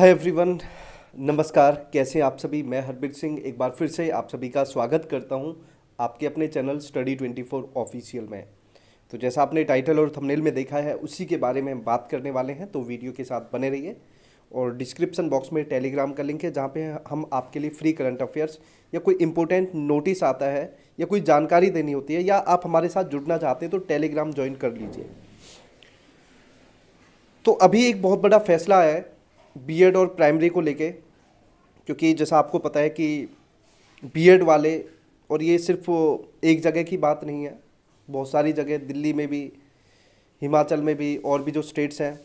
hi everyone नमस्कार कैसे हैं आप सभी मैं हरबीर सिंह एक बार फिर से आप सभी का स्वागत करता हूं आपके अपने channel study twenty four official में तो जैसा आपने टाइटल और थंबनेल में देखा है उसी के बारे में हम बात करने वाले हैं तो वीडियो के साथ बने रहिए और डिस्क्रिप्सन बॉक्स में टेलीग्राम का लिंक है जहाँ पे हम आपके लिए फ्री करंट अफेयर्स या कोई इंपॉर्टेंट नोटिस आता है या कोई जानकारी देनी होती है या आप हमारे साथ जुड़ना चाहते हैं तो टेलीग्राम ज्वाइन कर लीजिए तो अभी एक बहुत बड़ा फैसला आया है बीएड और प्राइमरी को लेके क्योंकि जैसा आपको पता है कि बीएड वाले और ये सिर्फ एक जगह की बात नहीं है बहुत सारी जगह दिल्ली में भी हिमाचल में भी और भी जो स्टेट्स हैं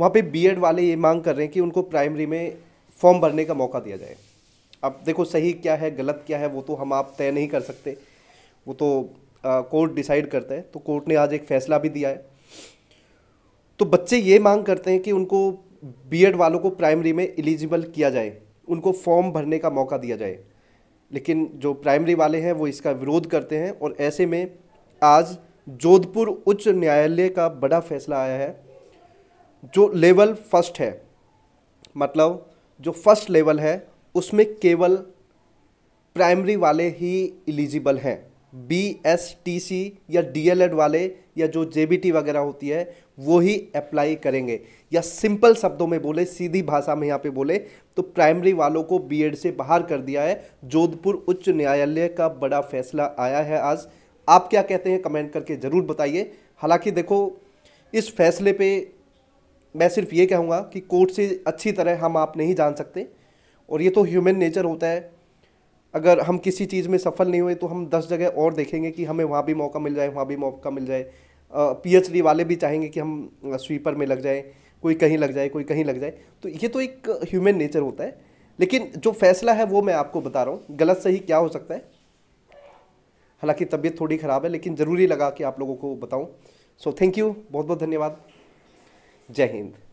वहाँ पे बीएड वाले ये मांग कर रहे हैं कि उनको प्राइमरी में फॉर्म भरने का मौका दिया जाए अब देखो सही क्या है गलत क्या है वो तो हम आप तय नहीं कर सकते वो तो आ, कोर्ट डिसाइड करता है तो कोर्ट ने आज एक फैसला भी दिया है तो बच्चे ये मांग करते हैं कि उनको बीएड वालों को प्राइमरी में एलिजिबल किया जाए उनको फॉर्म भरने का मौका दिया जाए लेकिन जो प्राइमरी वाले हैं वो इसका विरोध करते हैं और ऐसे में आज जोधपुर उच्च न्यायालय का बड़ा फैसला आया है जो लेवल फर्स्ट है मतलब जो फर्स्ट लेवल है उसमें केवल प्राइमरी वाले ही एलिजिबल हैं बी एस टी सी या डी एल एड वाले या जो जे बी टी वगैरह होती है वो ही अप्लाई करेंगे या सिंपल शब्दों में बोले सीधी भाषा में यहाँ पे बोले तो प्राइमरी वालों को बी एड से बाहर कर दिया है जोधपुर उच्च न्यायालय का बड़ा फैसला आया है आज आप क्या कहते हैं कमेंट करके ज़रूर बताइए हालांकि देखो इस फैसले पे मैं सिर्फ ये कहूँगा कि कोर्ट से अच्छी तरह हम आप नहीं जान सकते और ये तो ह्यूमन नेचर होता है अगर हम किसी चीज़ में सफल नहीं हुए तो हम दस जगह और देखेंगे कि हमें वहाँ भी मौका मिल जाए वहाँ भी मौका मिल जाए पीएचडी वाले भी चाहेंगे कि हम स्वीपर में लग जाए कोई कहीं लग जाए कोई कहीं लग जाए तो ये तो एक ह्यूमन नेचर होता है लेकिन जो फैसला है वो मैं आपको बता रहा हूँ गलत सही क्या हो सकता है हालांकि तबीयत थोड़ी ख़राब है लेकिन ज़रूरी लगा कि आप लोगों को बताऊँ सो थैंक यू बहुत बहुत धन्यवाद जय हिंद